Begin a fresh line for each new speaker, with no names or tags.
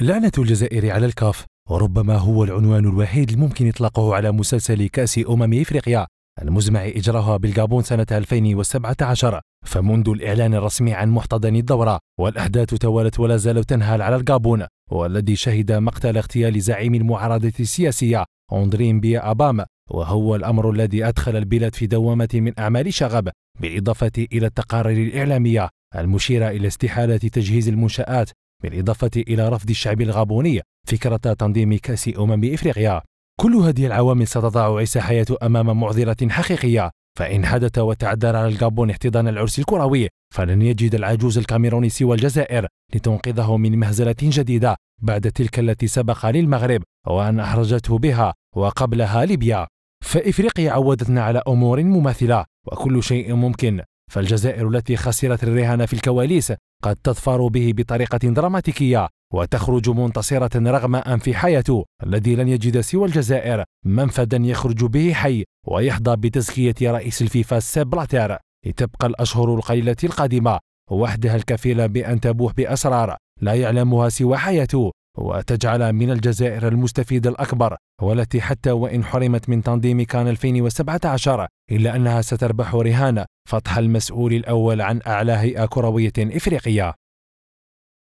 لعنة الجزائر على الكاف وربما هو العنوان الوحيد الممكن إطلاقه على مسلسل كأس أمم إفريقيا المزمع إجراها بالغابون سنة 2017 فمنذ الإعلان الرسمي عن محتضن الدورة والأحداث توالت ولا زالت تنهال على الغابون والذي شهد مقتل اغتيال زعيم المعارضة السياسية أندرين بيا أبام وهو الأمر الذي أدخل البلاد في دوامة من أعمال شغب بالإضافة إلى التقارير الإعلامية المشيرة إلى استحالة تجهيز المنشآت بالإضافة إلى رفض الشعب الغابوني فكرة تنظيم كأس أمم إفريقيا كل هذه العوامل ستضع عيسى حياة أمام معضلة حقيقية فإن حدث وتعذر على الغابون احتضان العرس الكروي فلن يجد العجوز الكاميروني سوى الجزائر لتنقذه من مهزلة جديدة بعد تلك التي سبق للمغرب وأن أحرجته بها وقبلها ليبيا فإفريقيا عودتنا على أمور مماثلة وكل شيء ممكن فالجزائر التي خسرت الرهان في الكواليس قد تظفر به بطريقة دراماتيكية وتخرج منتصرة رغم حياته الذي لن يجد سوى الجزائر منفذا يخرج به حي ويحظى بتزكية رئيس الفيفا سيب بلاتر لتبقى الأشهر القليلة القادمة وحدها الكفيلة بأن تبوح بأسرار لا يعلمها سوى حياته وتجعل من الجزائر المستفيد الأكبر والتي حتى وإن حرمت من تنظيم كان 2017 إلا أنها ستربح رهان فتح المسؤول الأول عن أعلى هيئة كروية إفريقية